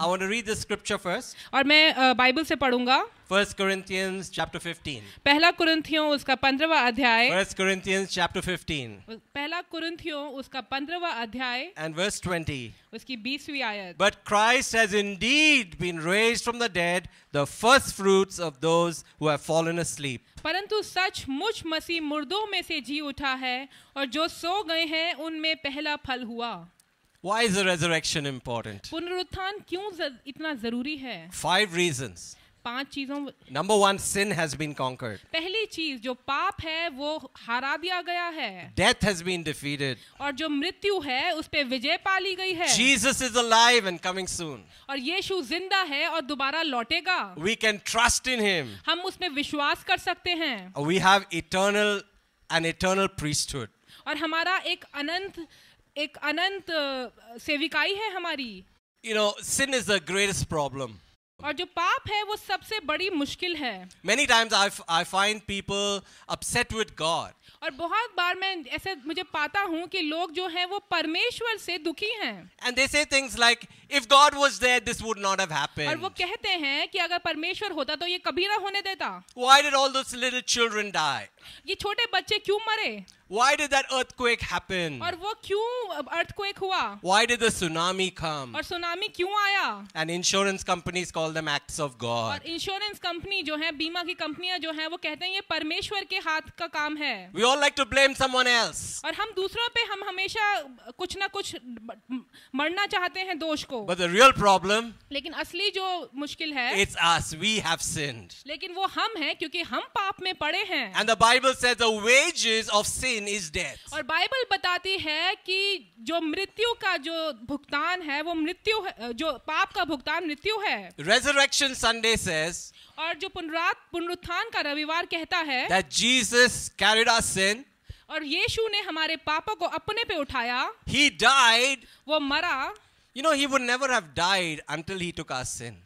I want to read the scripture first. और मैं Bible से पढ़ूंगा First Corinthians chapter 15. पहला कुरिन्थियों उसका 15वां अध्याय First Corinthians chapter 15. पहला कुरिन्थियों उसका 15वां अध्याय and verse 20. उसकी 20वीं आयत. But Christ has indeed been raised from the dead, the first fruits of those who have fallen asleep. परंतु सच मुच मसीह मुर्दों में से जी उठा है और जो सो गए हैं उनमें पहला फल हुआ. Why is the resurrection important? पुनरुत्थान क्यों इतना जरूरी है? Five reasons. पांच चीजों Number one, sin has been conquered. पहली चीज जो पाप है वो हरा दिया गया है. Death has been defeated. और जो मृत्यु है उसपे विजय पाली गई है. Jesus is alive and coming soon. और यीशु जिंदा है और दुबारा लौटेगा. We can trust in him. हम उसमें विश्वास कर सकते हैं. We have eternal an eternal priesthood. और हमारा एक अनंत एक अनंत सेविकाई है हमारी you know sin is the greatest problem और जो पाप है वो सबसे बड़ी मुश्किल है many times I I find people upset with God और बहुत बार मैं ऐसे मुझे पाता हूँ कि लोग जो हैं वो परमेश्वर से दुखी हैं and they say things like if God was there, this would not have happened. और वो कहते हैं कि अगर परमेश्वर होता तो ये कभी ना होने देता. Why did all those little children die? ये छोटे बच्चे क्यों मरे? Why did that earthquake happen? और वो क्यों earthquake हुआ? Why did the tsunami come? और सुनामी क्यों आया? And insurance companies call them acts of God. और insurance company जो है बीमा की कंपनियां जो हैं वो कहते हैं ये परमेश्वर के हाथ का काम है. We all like to blame someone else. और हम दूसरों पे हम हमेशा कुछ ना कुछ मरना चाहते हैं दोष को. But the real problem लेकिन असली जो मुश्किल है it's us we have sinned लेकिन वो हम हैं क्योंकि हम पाप में पड़े हैं and the bible says the wages of sin is death और बाइबल बताती है कि जो मृत्यु का जो भुगतान है वो मृत्यु जो पाप का भुगतान मृत्यु है resurrection संडे says और जो पुनरात पुनरुत्थान का रविवार कहता है that jesus carried our sin और यीशु ने हमारे पापों को अपने पे उठाया ही डाइड वो मरा You know, he would never have died until he took our sin.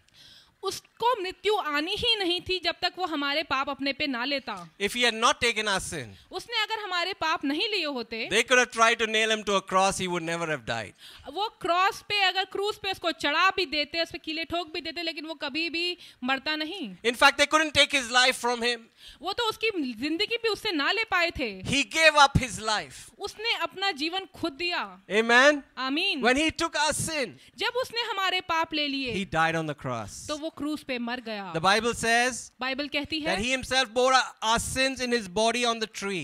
उसको मृत्यु आनी ही नहीं थी जब तक वो हमारे पाप अपने पे ना लेता if you are not taken our sin उसने अगर हमारे पाप नहीं लिए होते they could have tried to nail him to a cross he would never have died वो क्रॉस पे अगर क्रूज पे उसको चढ़ा भी देते उस पे कीले ठोक भी देते लेकिन वो कभी भी मरता नहीं in fact they couldn't take his life from him वो तो उसकी जिंदगी भी उससे ना ले पाए थे he gave up his life उसने अपना जीवन खुद दिया आमीन आमीन व्हेन ही टुक आवर सिन जब उसने हमारे पाप ले लिए he died on the cross तो वो क्रूस पे मर गया द बाइबल सेज बाइबल कहती है that he himself bore our sins in his body on the tree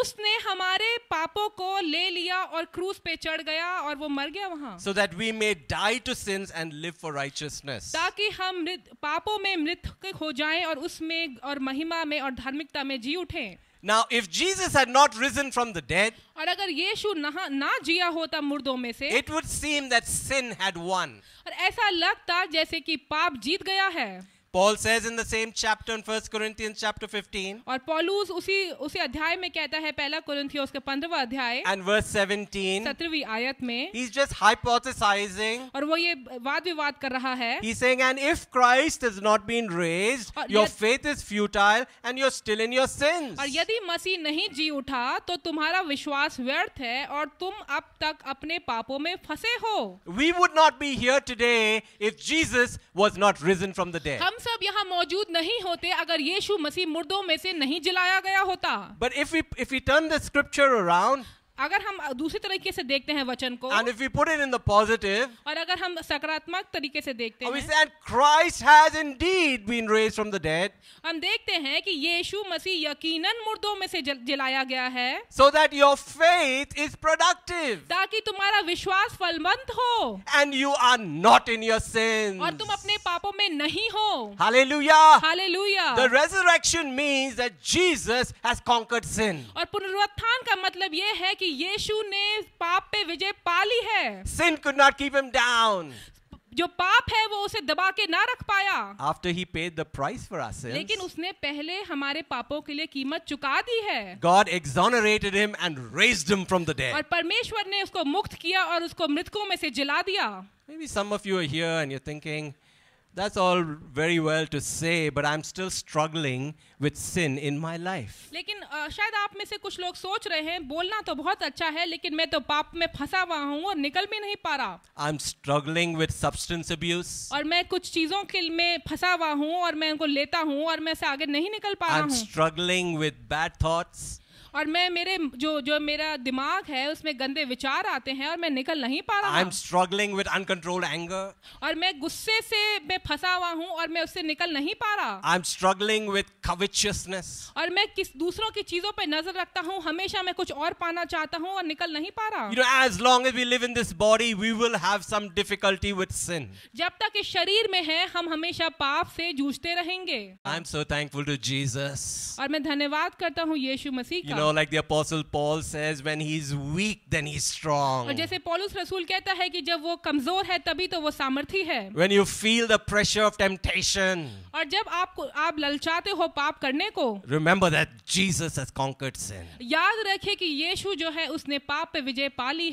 उसने हमारे पापों को ले लिया और क्रूस पे चढ़ गया और वो मर गया वहां so that we may die to sins and live for righteousness ताकि हम पापों में मृत हो जाएं और उसमें और महिमा में और धार्मिकता में जी उठें Now, if Jesus had not risen from the dead, और अगर यीशु ना ना जिया होता मुर्दों में से it would seem that sin had won. और ऐसा लगता जैसे कि पाप जीत गया है. Paul says in the same chapter in 1 Corinthians chapter 15 और पॉलूस उसी उसी अध्याय में कहता है पहला कुरिन्थियों उसके 15वां अध्याय and verse 17 सत्रवीं आयत में he's just hypothesizing और वो ये वाद-विवाद कर रहा है he's saying and if Christ has not been raised your faith is futile and you're still in your sins और यदि मसीह नहीं जी उठा तो तुम्हारा विश्वास व्यर्थ है और तुम अब तक अपने पापों में फंसे हो we would not be here today if Jesus was not risen from the dead हम सब यहाँ मौजूद नहीं होते अगर यीशु मसीह मुर्दों में से नहीं जलाया गया होता but if if you turn the scripture around अगर हम दूसरी तरीके से देखते हैं वचन को and if we put it in the positive, और अगर हम सकारात्मक तरीके से देखते हैं say, and Christ has indeed been raised from the dead, हम देखते हैं कि यीशु मसीह यकीनन मुर्दों में से जिलाया गया है so that your faith is productive ताकि तुम्हारा विश्वास फलमंद हो and you are not in your sins. और तुम अपने पापों में नहीं हो hallelujah hallelujah the resurrection means that Jesus has conquered sin और पुनरुत्थान का मतलब यह है कि यीशु ने पाप पे विजय पा ली है sin could not keep him down जो पाप है वो उसे दबा के ना रख पाया after he paid the price for our sins लेकिन उसने पहले हमारे पापों के लिए कीमत चुका दी है God exonerated him and raised him from the dead और परमेश्वर ने उसको मुक्त किया और उसको मृतकों में से जिला दिया maybe some of you are here and you are thinking that's all very well to say, but I'm still struggling with sin in my life. लेकिन शायद आप में से कुछ लोग सोच रहे हैं बोलना तो बहुत अच्छा है लेकिन मैं तो पाप में फंसा हुआ हूँ और निकल भी नहीं पा रहा I'm struggling with substance abuse. और मैं कुछ चीजों के में फंसा हुआ हूँ और मैं उनको लेता हूँ और मैं से आगे नहीं निकल पा रहा हूँ I'm struggling with bad thoughts. और मैं मेरे जो जो मेरा दिमाग है उसमें गंदे विचार आते हैं और मैं निकल नहीं पा रहा I am struggling with uncontrolled anger और मैं गुस्से से मैं फंसा हुआ हूँ और मैं उससे निकल नहीं पा रहा I am struggling with covetousness और मैं किस दूसरों की चीजों पर नजर रखता हूँ हमेशा मैं कुछ और पाना चाहता हूँ और निकल नहीं पा रहा you know as long as we live in this body we will have some difficulty with sin जब तक इस शरीर में है हम हमेशा पाप से जूझते रहेंगे I am so thankful to Jesus और मैं धन्यवाद करता हूँ यीशु मसीह का know, like the apostle Paul says, when he's weak, then he's strong. जैसे रसूल कहता है कि जब वो कमजोर है तभी तो वो सामर्थी है. When you feel the pressure of temptation. जब आप ललचाते हो पाप करने को. Remember that Jesus has conquered sin. याद रखें कि जो है उसने पाप पे विजय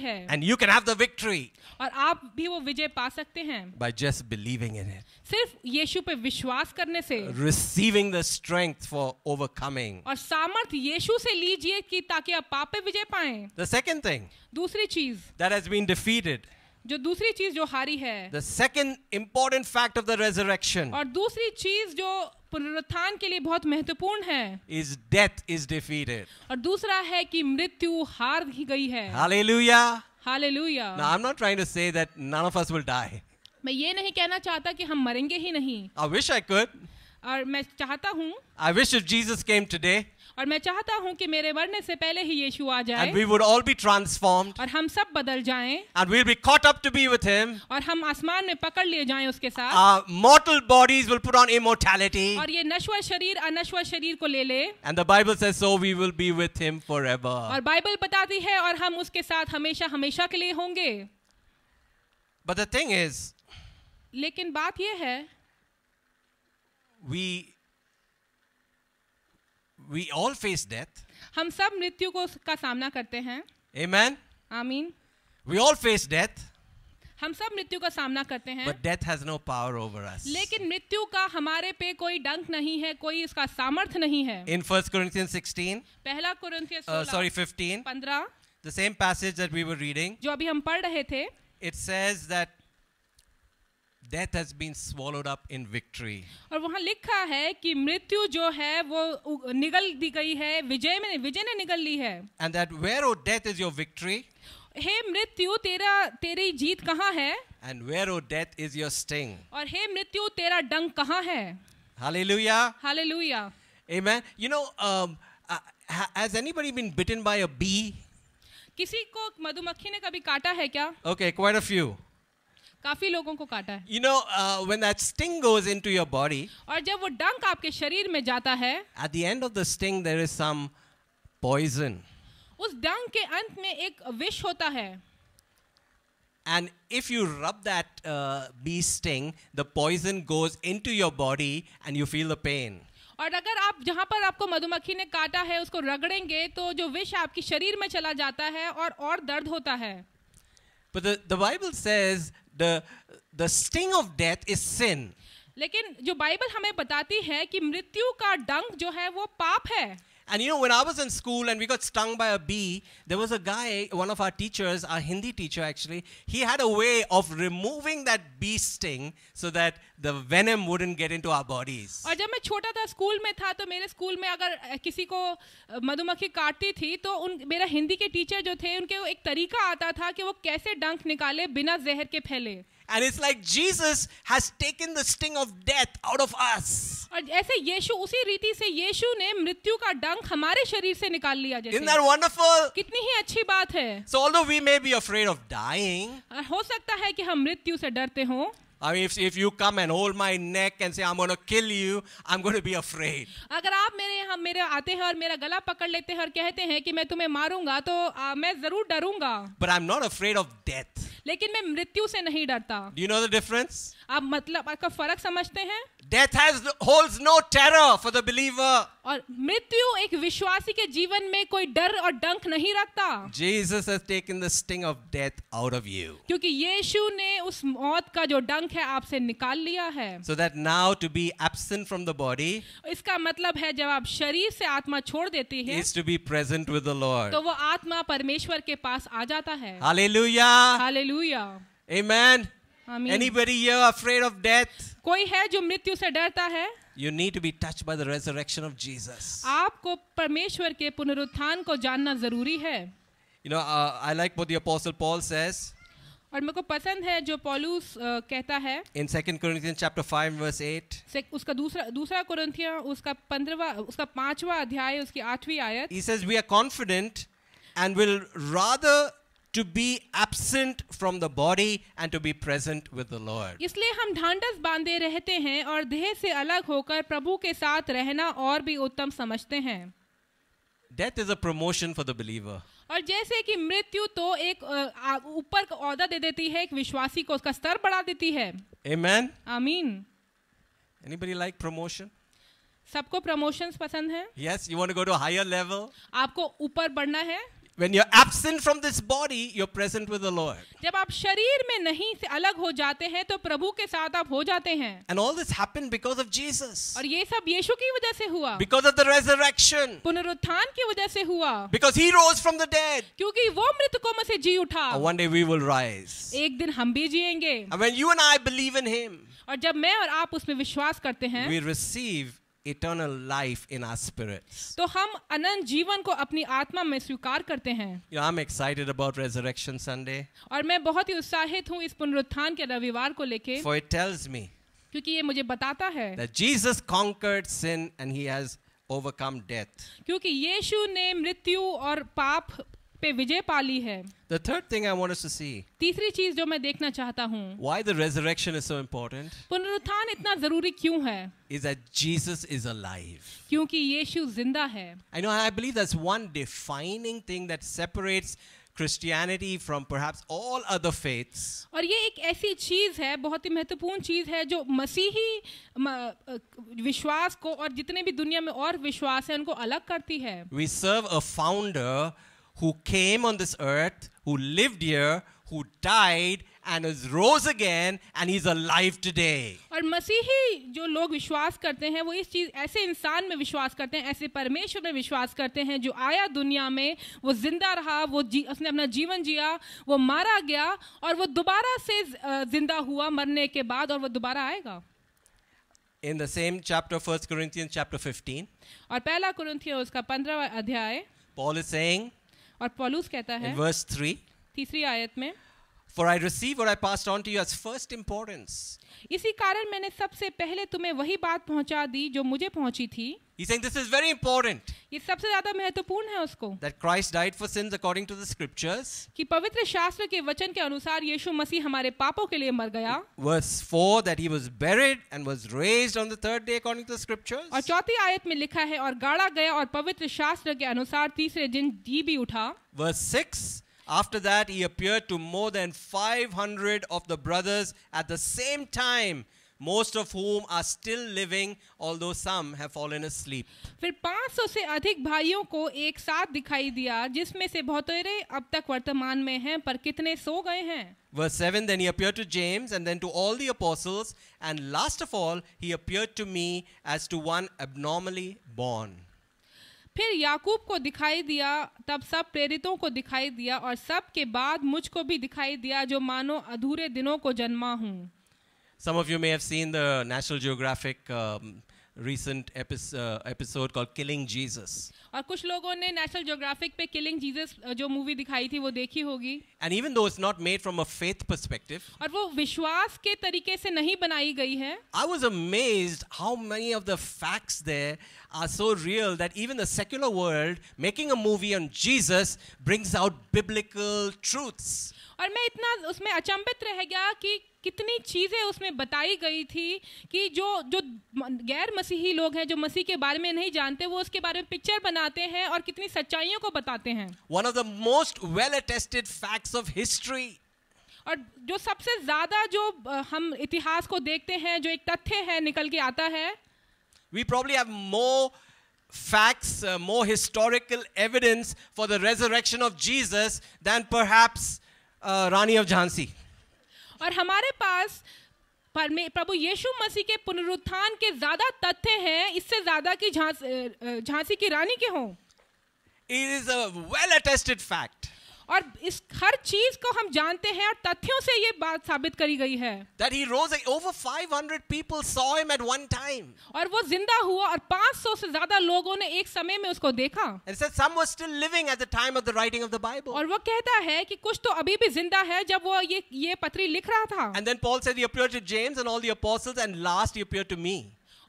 है. And you can have the victory. और आप भी वो विजय पा सकते हैं. By just believing in it. सिर्फ यीशु पे विश्वास करने से. Receiving the strength for overcoming. और सामर्थ यीशु से ली कीजिए कि ताकि आप पाप पे विजय पाएं द सेकंड थिंग दूसरी चीज दैट हैज बीन डिफीटेड जो दूसरी चीज जो हारी है the second important fact of the resurrection और दूसरी चीज जो पुनरुत्थान के लिए बहुत महत्वपूर्ण है इज डेथ इज डिफीटेड और दूसरा है कि मृत्यु हार ही गई है hallelujah hallelujah now I am not trying to say that none of us will die मैं ये नहीं कहना चाहता कि हम मरेंगे ही नहीं आई विश आई कुड और मैं चाहता हूँ I wish if Jesus came today और मैं चाहता हूँ कि मेरे मरने से पहले ही यीशु आ जाए and we would all be transformed और हम सब बदल जाएं and we'll be caught up to be with him और हम आसमान में पकड़ लिए जाएं उसके साथ our mortal bodies will put on immortality और ये नश्वर शरीर अनश्वर शरीर को ले ले and the bible says so we will be with him forever और बाइबल बताती है और हम उसके साथ हमेशा हमेशा के लिए होंगे but the thing is लेकिन बात यह है we we all face death hum sab mrityu ko ka samna karte hain amen amen we all face death हम सब मृत्यु का सामना करते हैं But death has no power over us. लेकिन मृत्यु का हमारे पे कोई डंक नहीं है कोई इसका सामर्थ्य नहीं है इन फर्स्ट कुरिंथियन सिक्सटीन पहला कुरिंथियन सॉरी फिफ्टीन पंद्रह the same passage that we were reading जो अभी हम पढ़ रहे थे it says that death has been swallowed up in victory aur wahan likha hai ki mrityu jo hai wo nigal di gayi hai vijay mein vijay ne nigal li hai and that where o death is your victory हे मृत्यु तेरा तेरी जीत कहाँ है and where o death is your sting और हे मृत्यु तेरा डंक कहाँ है hallelujah hallelujah amen you know um, uh, has anybody been bitten by a bee किसी को मधुमक्खी ने कभी काटा है क्या ओके क्वाइट a few काफी लोगों को काटा है you know when that sting goes into your body और जब वो डंक आपके शरीर में जाता है at the end of the sting there is some poison उस डंक के अंत में एक विष होता है and if you rub that bee sting the poison goes into your body and you feel the pain और अगर आप जहां पर आपको मधुमक्खी ने काटा है उसको रगड़ेंगे तो जो विष आपकी शरीर में चला जाता है और और दर्द होता है Bible says the the sting of death is sin लेकिन जो बाइबल हमें बताती है कि मृत्यु का डंक जो है वो पाप है And you know, when I was in school and we got stung by a bee, there was a guy, one of our teachers, our Hindi teacher actually, he had a way of removing that bee sting so that the venom wouldn't get into our bodies. और जब मैं छोटा था school में था तो मेरे school में अगर किसी को मधुमक्खी काटती थी तो उन मेरा हिंदी के टीचर जो थे उनके एक तरीका आता था कि वो कैसे डंक निकाले बिना जहर के फैले and it's like Jesus has taken the sting of death out of us. और ऐसे यीशु उसी रीति से यीशु ने मृत्यु का डंक हमारे शरीर से निकाल लिया जैसे Isn't that wonderful? कितनी ही अच्छी बात है So although we may be afraid of dying, हो सकता है कि हम मृत्यु से डरते हों I mean, if, if you come and hold my neck and say, I'm going to kill you, I'm going to be afraid. अगर आप मेरे हम मेरे आते हैं और मेरा गला पकड़ लेते हैं और कहते हैं कि मैं तुम्हें मारूंगा तो मैं जरूर डरूंगा But I'm not afraid of death. लेकिन मैं मृत्यु से नहीं डरता Do you know the difference? आप मतलब का फर्क समझते हैं Death has holds no terror for the believer. और मृत्यु एक विश्वासी के जीवन में कोई डर और डंक नहीं रखता Jesus has taken the sting of death out of you. क्योंकि यीशु ने उस मौत का जो डंक है आपसे निकाल लिया है So that now to be absent from the body. इसका मतलब है जब आप शरीर से आत्मा छोड़ देती है is to be present with the Lord. तो वो आत्मा परमेश्वर के पास आ जाता है Hallelujah. Hallelujah. Amen. Anybody here afraid of death? कोई है जो मृत्यु से डरता है? You need to be touched by the resurrection of Jesus. आपको परमेश्वर के पुनरुत्थान को जानना जरूरी है. You know, uh, I like what the apostle Paul says. और मेरे को पसंद है जो पॉलूस uh, कहता है in second Corinthians chapter 5 verse 8 से उसका दूसरा दूसरा कोरिंथिया उसका 15वां उसका पांचवा अध्याय उसकी आठवीं आयत ही says we are confident and will rather to be absent from the body and to be present with the Lord. इसलिए हम ढांढस बांधे रहते हैं और देह से अलग होकर प्रभु के साथ रहना और भी उत्तम समझते हैं. Death is a promotion for the believer. और जैसे कि मृत्यु तो एक ऊपर औदा दे देती है एक विश्वासी को उसका स्तर बढ़ा देती है. Amen. Amen. Anybody like promotion? सबको प्रमोशंस पसंद है? Yes, you want to go to a higher level. आपको ऊपर बढ़ना है? when you're absent from this body you're present with the lord जब आप शरीर में नहीं से अलग हो जाते हैं तो प्रभु के साथ आप हो जाते हैं and all this happened because of jesus और ये सब यीशु की वजह से हुआ because of the resurrection पुनरुत्थान की वजह से हुआ because he rose from the dead क्योंकि वो मृतकों में से जी उठा and one day we will rise एक दिन हम भी and when you and i believe in him और जब मैं और आप उसमें विश्वास करते हैं we receive eternal life in our spirits. तो हम अनंत जीवन को अपनी आत्मा में स्वीकार करते हैं you know, I'm excited about Resurrection Sunday. और मैं बहुत ही उत्साहित हूँ इस पुनरुत्थान के रविवार को लेके For it tells me क्योंकि ये मुझे बताता है that Jesus conquered sin and he has overcome death. क्योंकि यीशु ने मृत्यु और पाप पे विजय पाली है The third thing I want us to see. तीसरी चीज जो मैं देखना चाहता हूँ Why the resurrection is so important? पुनरुत्थान इतना जरूरी क्यों है? Is that Jesus is alive. क्योंकि यीशु जिंदा है. I know I believe that's one defining thing that separates Christianity from perhaps all other faiths. और ये एक ऐसी चीज है बहुत ही महत्वपूर्ण चीज है जो मसीही विश्वास को और जितने भी दुनिया में और विश्वास है उनको अलग करती है. We serve a founder who came on this earth, who lived here, who died and is rose again and he's alive today. और मसीही जो लोग विश्वास करते हैं वो इस चीज ऐसे इंसान में विश्वास करते हैं ऐसे परमेश्वर में विश्वास करते हैं जो आया दुनिया में वो जिंदा रहा वो जी, उसने अपना जीवन जिया वो मारा गया और वो दोबारा से जिंदा हुआ मरने के बाद और वो दोबारा आएगा In the same chapter, 1 Corinthians chapter 15. और पहला कुरिन्थियों उसका 15वां अध्याय Paul is saying और पॉलूस कहता है वर्स थ्री तीसरी आयत में For I receive what I passed on to you as first importance. इसी कारण मैंने सबसे पहले तुम्हें वही बात पहुंचा दी जो मुझे पहुंची थी He's saying this is very important. ये सबसे ज्यादा महत्वपूर्ण है उसको That Christ died for sins according to the scriptures. कि पवित्र शास्त्र के वचन के अनुसार यीशु मसीह हमारे पापों के लिए मर गया Verse 4 that he was buried and was raised on the third day according to the scriptures. और चौथी आयत में लिखा है और गाड़ा गया और पवित्र शास्त्र के अनुसार तीसरे दिन जी भी उठा Verse 6 After that, he appeared to more than 500 of the brothers at the same time most of whom are still living although some have fallen asleep फिर 500 से अधिक भाइयों को एक साथ दिखाई दिया जिसमें से रे अब तक वर्तमान में हैं पर कितने सो गए हैं Verse 7 Then he appeared to James and then to all the apostles, and last of all, he appeared to me as to one abnormally born. फिर याकूब को दिखाई दिया तब सब प्रेरितों को दिखाई दिया और सब के बाद मुझको भी दिखाई दिया जो मानो अधूरे दिनों को जन्मा हूँ some of you may have seen the National Geographic recent episode called Killing Jesus और कुछ लोगों ने नेशनल ज्योग्राफिक पे किलिंग जीसस जो मूवी दिखाई थी वो देखी होगी and even though it's not made from a faith perspective और वो विश्वास के तरीके से नहीं बनाई गई है I was amazed how many of the facts there are so real that even the secular world making a movie on Jesus brings out biblical truths और मैं इतना उसमें अचंभित रह गया कि कितनी चीज़ें उसमें बताई गई थी कि जो जो गैर मसीही लोग हैं जो मसीह के बारे में नहीं जानते वो उसके बारे में पिक्चर बना आते हैं और कितनी सच्चाइयों को बताते हैं one of the most well attested facts of history और जो सबसे ज्यादा जो हम इतिहास को देखते हैं जो एक तथ्य है निकल के आता है we probably have more facts uh, more historical evidence for the resurrection of jesus than perhaps uh, rani of jhansi और हमारे पास uh, प्रभु यीशु मसीह के पुनरुत्थान के ज्यादा तथ्य हैं इससे ज्यादा की झांसी की रानी के हों it is a well attested fact और इस हर चीज को हम जानते हैं और तथ्यों से ये बात साबित करी गई है that he rose over 500 people saw him at one time और वो जिंदा हुआ और 500 से ज्यादा लोगों ने एक समय में उसको देखा and said some were still living at the time of the writing of the bible और वो कहता है कि कुछ तो अभी भी जिंदा है जब वो ये ये पत्री लिख रहा था and then paul said he appeared to james and all the apostles and last he appeared to me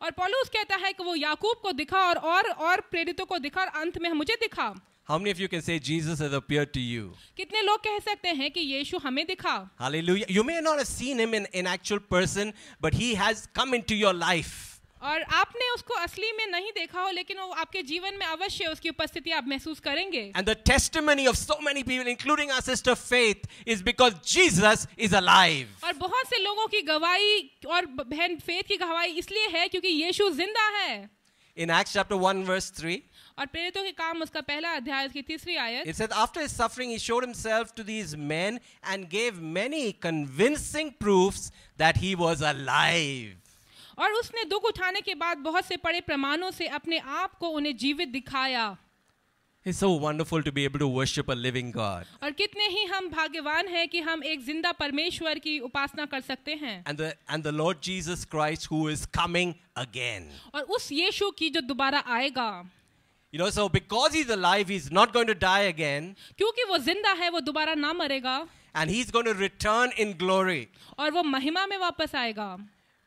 और पौलुस कहता है कि वो याकूब को दिखा और और और प्रेरितों को दिखा और अंत में मुझे दिखा How many of you can say Jesus has appeared to you? कितने लोग कह सकते हैं कि यीशु हमें दिखा? Hallelujah. You may not have seen him in in actual person, but he has come into your life. और आपने उसको असली में नहीं देखा हो लेकिन वो आपके जीवन में अवश्य उसकी उपस्थिति आप महसूस करेंगे And the testimony of so many people including our sister Faith is because Jesus is alive. और बहुत से लोगों की गवाही और बहन फेथ की गवाही इसलिए है क्योंकि यीशु जिंदा है. In Acts chapter 1 verse 3 और प्रेरितों के काम उसका पहला अध्याय उसकी तीसरी आयत it said after his suffering he showed himself to these men and gave many convincing proofs that he was alive और उसने दुख उठाने के बाद बहुत से बड़े प्रमाणों से अपने आप को उन्हें जीवित दिखाया It's so wonderful to be able to worship a living God. और कितने ही हम भाग्यवान हैं कि हम एक जिंदा परमेश्वर की उपासना कर सकते हैं। And the and the Lord Jesus Christ who is coming again. और उस यीशु की जो दोबारा आएगा। You know, so because he's alive, he's not going to die again. क्योंकि वो जिंदा है वो दोबारा ना मरेगा And he's going to return in glory. और वो महिमा में वापस आएगा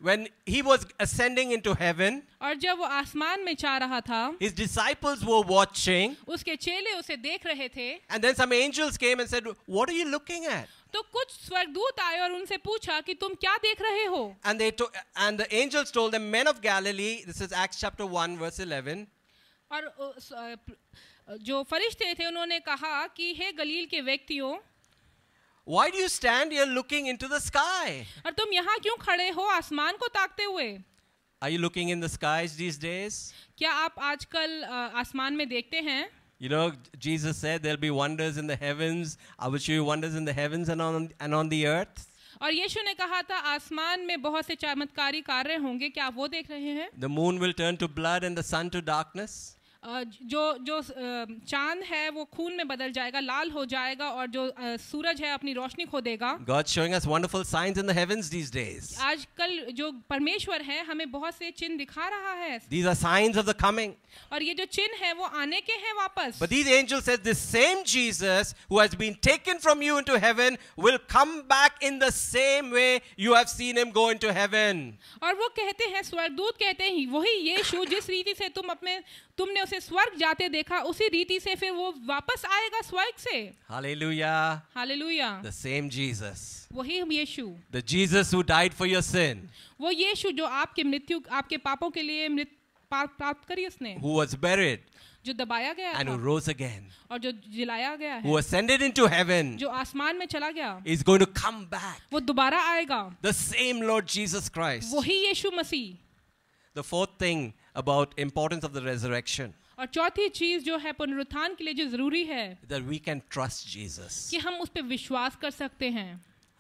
When he was ascending into heaven, और जब वो आसमान में जा रहा था his disciples were watching, उसके चेले उसे देख रहे थे and then some angels came and said, What are you looking at? तो कुछ स्वर्गदूत आए और उनसे पूछा कि तुम क्या देख रहे हो And they to- and the angels told them, Men of Galilee, this is Acts chapter 1, verse eleven." और जो फरिश्ते थे उन्होंने कहा कि हे गलील के व्यक्तियों Why do you stand here looking into the sky? और तुम यहाँ क्यों खड़े हो आसमान को ताकते हुए? Are you looking in the skies these days? क्या आप आजकल आसमान में देखते हैं? You know, Jesus said there'll be wonders in the heavens. I will show you wonders in the heavens and on and on the earth. और यीशु ने कहा था आसमान में बहुत से चमत्कारी कार्य होंगे क्या आप वो देख रहे हैं? The moon will turn to blood and the sun to darkness. जो जो चांद है वो खून में बदल जाएगा लाल हो जाएगा और जो सूरज है अपनी रोशनी खो देगा God showing us wonderful signs in the heavens these days आजकल जो परमेश्वर है हमें बहुत से चिन्ह दिखा रहा है These are signs of the coming और ये जो चिन्ह है वो आने के हैं वापस But these angels says this same Jesus who has been taken from you into heaven will come back in the same way you have seen him go into heaven और वो कहते हैं स्वर्गदूत कहते हैं वही यीशु जिस रीति से तुम अपने तुमने उसे स्वर्ग जाते देखा उसी रीति से फिर वो वापस आएगा स्वर्ग से hallelujah hallelujah the same Jesus वही यीशु the Jesus who died for your sin वो यीशु जो आपके मृत्यु आपके पापों के लिए प्राप्त करी उसने जो दबाया गया और जो जिलाया गया है जो आसमान में चला गया is going to come back वो दोबारा आएगा the same Lord Jesus Christ वही यीशु मसीह the fourth thing about importance of the resurrection और चौथी चीज जो है पुनरुत्थान के लिए जो जरूरी है that we can trust Jesus कि हम उस पे विश्वास कर सकते हैं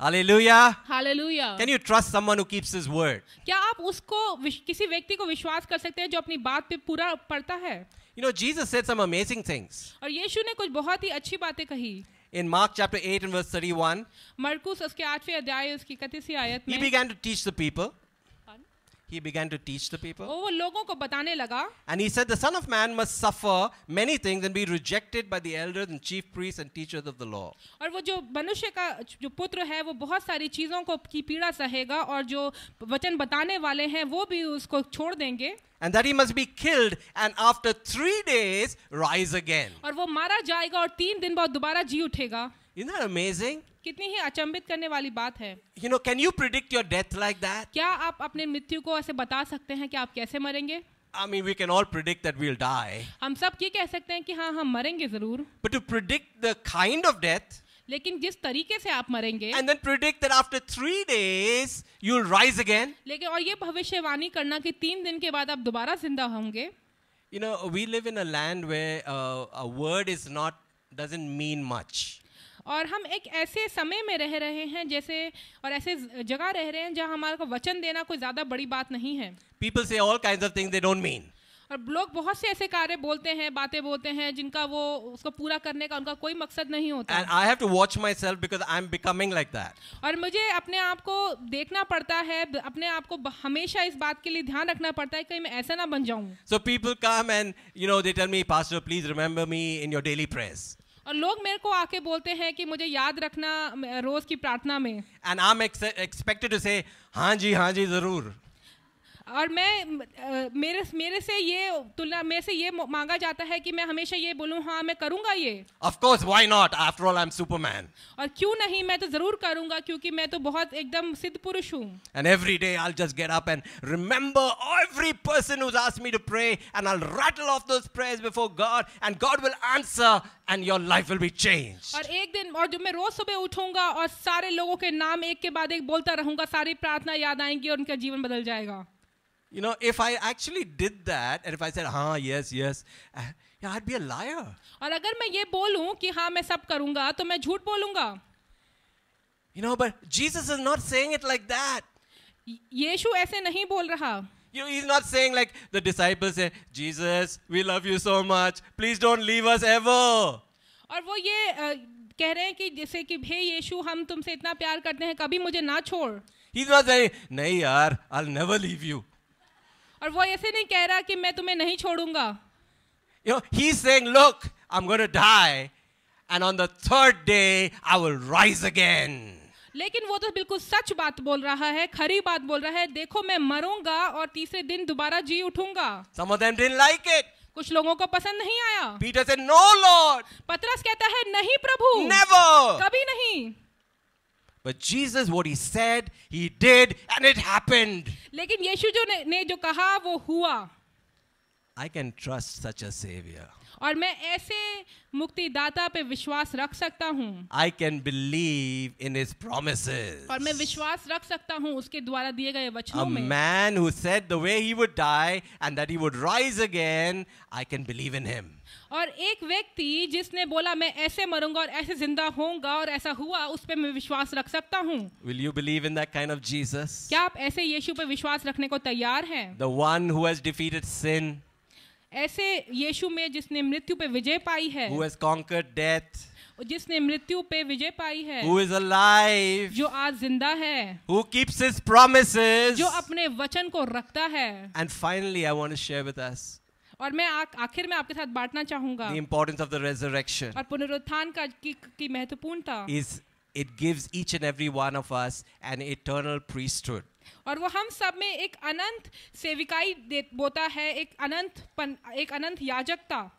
Hallelujah. Hallelujah. Can you trust someone who keeps his word? क्या आप उसको किसी व्यक्ति को विश्वास कर सकते हैं जो अपनी बात पे पूरा पड़ता है You know Jesus said some amazing things. और यीशु ने कुछ बहुत ही अच्छी बातें कही in Mark chapter 8 and verse 31. मरकुस उसके 8वें अध्याय उसकी 31वीं आयत में He began to teach the people. he began to teach the people. Oh, वो लोगों को बताने लगा. And he said the son of man must suffer many things and be rejected by the elders and chief priests and teachers of the law. और वो जो का जो पुत्र है वो बहुत सारी चीजों को सहेगा और जो वचन बताने वाले हैं वो भी उसको छोड़ देंगे. And that he must be killed and after three days rise again. और वो मारा जाएगा और तीन दिन बाद जी उठेगा. Isn't that amazing? कितनी ही अचंभित करने वाली बात है you know can you predict your death like that क्या आप अपने मृत्यु को ऐसे बता सकते हैं कि आप कैसे मरेंगे I mean, we can all predict that we'll die. हम सब ये कह सकते हैं कि हाँ हम मरेंगे जरूर. But to predict the kind of death. लेकिन जिस तरीके से आप मरेंगे. And then predict that after three days you'll rise again. लेकिन और ये भविष्यवाणी करना कि तीन दिन के बाद आप दोबारा जिंदा होंगे. You know, we live in a land where uh, a word is not doesn't mean much. और हम एक ऐसे समय में रह रहे हैं जैसे और ऐसे जगह रह रहे हैं जहाँ हमारे को वचन देना कोई ज़्यादा बड़ी बात नहीं है people say all kind of things they don't mean और लोग बहुत से ऐसे कार्य बोलते हैं बातें बोलते हैं जिनका वो उसको पूरा करने का उनका कोई मकसद नहीं होता and I have to watch myself because I am becoming like that और मुझे अपने आप को देखना पड़ता है अपने आप को हमेशा इस बात के लिए ध्यान रखना पड़ता है कहीं मैं ऐसा ना बन जाऊं so people come and you know they tell me pastor please remember me in your daily prayers और लोग मेरे को आके बोलते हैं कि मुझे याद रखना रोज की प्रार्थना में and I am expected to say हाँ जी हाँ जी जरूर और मैं मेरे मेरे से ये तुलना मेरे से ये मांगा जाता है कि मैं हमेशा ये बोलूं हाँ मैं करूंगा ये of course why not after all I am Superman और क्यों नहीं मैं तो जरूर करूंगा क्योंकि मैं तो बहुत एकदम सिद्ध पुरुष हूं and every day I will just get up and remember every person whose asked me to pray and I will rattle off those prayers before God and God will answer and your life will be changed और एक दिन और जब मैं रोज सुबह उठूंगा और सारे लोगों के नाम एक के बाद एक बोलता रहूंगा सारी प्रार्थना याद आएंगी और उनका जीवन बदल जाएगा You know, if I actually did that, and if I said, हाँ, yes, yes, uh, yeah, I'd be a liar. और अगर मैं ये बोलूँ कि हाँ मैं सब करूँगा, तो मैं झूठ बोलूँगा. You know, but Jesus is not saying it like that. यीशु ऐसे नहीं बोल रहा. You know, he's not saying like the disciples say, Jesus, we love you so much. Please don't leave us ever. और वो ये कह रहे हैं कि जैसे कि हे यीशु हम तुमसे इतना प्यार करते हैं कभी मुझे ना छोड़. He's not saying, नहीं यार, I'll never leave you. और वो ऐसे नहीं कह रहा कि मैं तुम्हें नहीं छोड़ूंगा you know, he's saying look i'm going to die and on the third day I will rise again लेकिन वो तो बिल्कुल सच बात बोल रहा है खरी बात बोल रहा है देखो मैं मरूंगा और तीसरे दिन दोबारा जी उठूंगा some of them didn't like it कुछ लोगों को पसंद नहीं आया पीटर से नो लॉर्ड पतरस कहता है नहीं प्रभु नेवर कभी नहीं But Jesus, what he said, he did, and it happened. I can trust such a savior. और मैं ऐसे मुक्तिदाता पे विश्वास रख सकता हूँ I can believe in his promise और मैं विश्वास रख सकता हूँ उसके द्वारा दिए गए वचनों में man who said the way he would die and that he would rise again I can believe in him और एक व्यक्ति जिसने बोला मैं ऐसे मरूंगा और ऐसे जिंदा होऊंगा और ऐसा हुआ उस पर मैं विश्वास रख सकता हूँ will you believe in that kind of Jesus क्या आप ऐसे यीशु पर विश्वास रखने को तैयार हैं the one who has defeated sin ऐसे यीशु में जिसने मृत्यु पे विजय पाई है जिसने मृत्यु पे विजय पाई है who is alive, जो आज जिंदा है who keeps his promises, जो अपने वचन को रखता है and finally I want share with और मैं आखिर में आपके साथ बांटना चाहूंगा इंपॉर्टेंस ऑफ द रेजरेक्शन और पुनरुत्थान का की, की महत्वपूर्णता is it gives each and every one of us an eternal priesthood और वो हम सब में एक अनंत सेविकाई बोता है एक अनंत पन, एक अनंत याजकता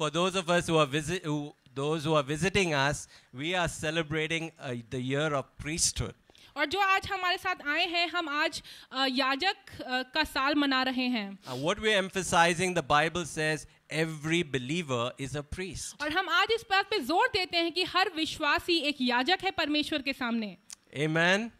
For those of us who are visit who those who are visiting us, we are celebrating uh, the year of priesthood. और जो आज हमारे साथ आए हैं हम आज याजक का साल मना रहे हैं what we emphasizing the Bible says every believer is a priest और हम आज इस बात पे जोर देते हैं कि हर विश्वासी एक याजक है परमेश्वर के सामने आमेन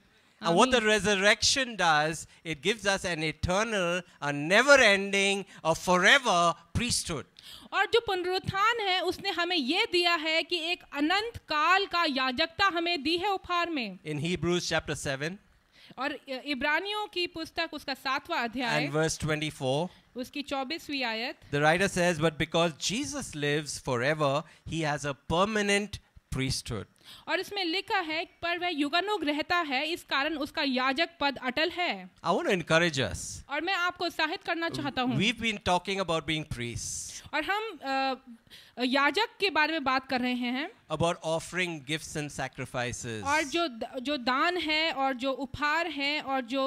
And what the resurrection does, it gives us an eternal, a never ending, a forever priesthood. और जो पुनरुत्थान है उसने हमें ये दिया है कि एक अनंत काल का याजकता हमें दी है उपहार में इन Hebrews chapter 7 और इब्रानियों की पुस्तक उसका सातवां अध्याय and verse 24 उसकी 24वीं आयत the writer says but because Jesus lives forever he has a permanent priesthood. और इसमें लिखा है पर वह युगानुग रहता है इस कारण उसका याजक पद अटल है I want to encourage us. और मैं आपको उत्साहित करना चाहता हूँ We've been talking about being priests. और हम uh, याजक के बारे में बात कर रहे हैं about offering gifts and sacrifices और जो जो दान है और जो उपहार है और जो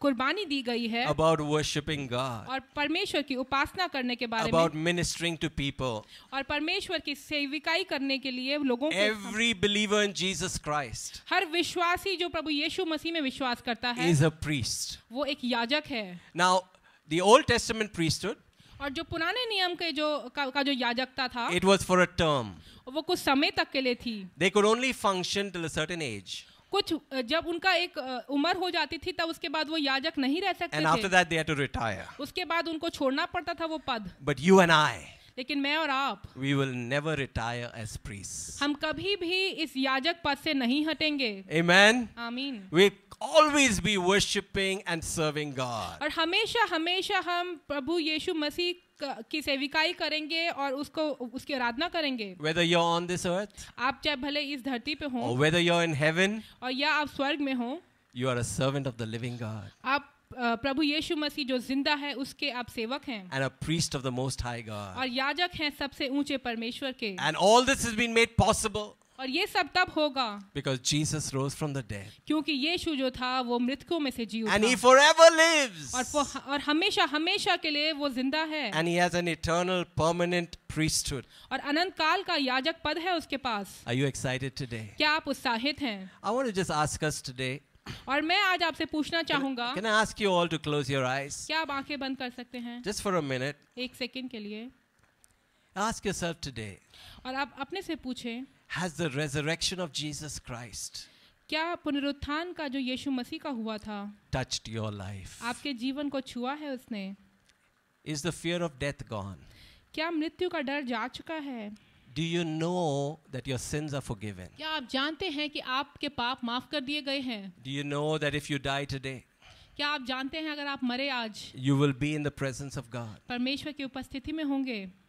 कुर्बानी दी गई है अबाउट वर्शिपिंग गॉड और परमेश्वर की उपासना करने के बारे में अबाउट मिनिस्ट्रिंग टू पीपल और परमेश्वर की सेविकाई करने के लिए लोगों को every believer in Jesus Christ हर विश्वासी जो प्रभु येशु मसीह में विश्वास करता है इज अ प्रीस्ट वो एक याजक है now the old testament priesthood और जो पुराने नियम के जो का, का जो याजकता था it was for a term वो कुछ समय तक के लिए थी they could only function till certain age कुछ जब उनका एक उम्र हो जाती थी तब उसके बाद वो याजक नहीं रह सकते थे। उसके बाद उनको छोड़ना पड़ता था वो पद बट यू एन आई लेकिन मैं और आप we will never retire as priests हम कभी भी इस याजक पद से नहीं हटेंगे amen आमीन we always be worshiping and serving god और हमेशा हमेशा हम प्रभु यीशु मसीह की सेविकाई करेंगे और उसको उसकी आराधना करेंगे whether you're on this earth आप चाहे भले इस धरती पे हो or whether you're in heaven और या आप स्वर्ग में हो you are a servant of the living god आप प्रभु यीशु मसीह जो जिंदा है उसके आप सेवक हैं and a priest of the most high God और याजक हैं सबसे ऊंचे परमेश्वर के and all this has been made possible और ये सब तब होगा because Jesus rose from the dead क्योंकि यीशु जो था वो मृतकों में से जी उठा एंड ही फॉरएवर लिव्स और और हमेशा हमेशा के लिए वो जिंदा है and he has an eternal permanent priesthood और अनंत काल का याजक पद है उसके पास आर यू एक्साइटेड टुडे क्या आप उत्साहित हैं I want to just ask us today और मैं आज आपसे पूछना चाहूंगा Can I ask you all to close your eyes? क्या आप आंखें बंद कर सकते हैं Just for a minute. एक सेकंड के लिए Ask yourself today. और आप अपने से पूछें Has the resurrection of Jesus Christ क्या पुनरुत्थान का जो यीशु मसीह का हुआ था touched your life? आपके जीवन को छुआ है उसने Is the fear of death gone? क्या मृत्यु का डर जा चुका है Do you know that your sins are forgiven? क्या आप जानते हैं कि आपके पाप माफ कर दिए गए हैं? Do you know that if you die today? क्या आप जानते हैं अगर आप मरे आज? You will be in the presence of God. परमेश्वर की उपस्थिति में होंगे.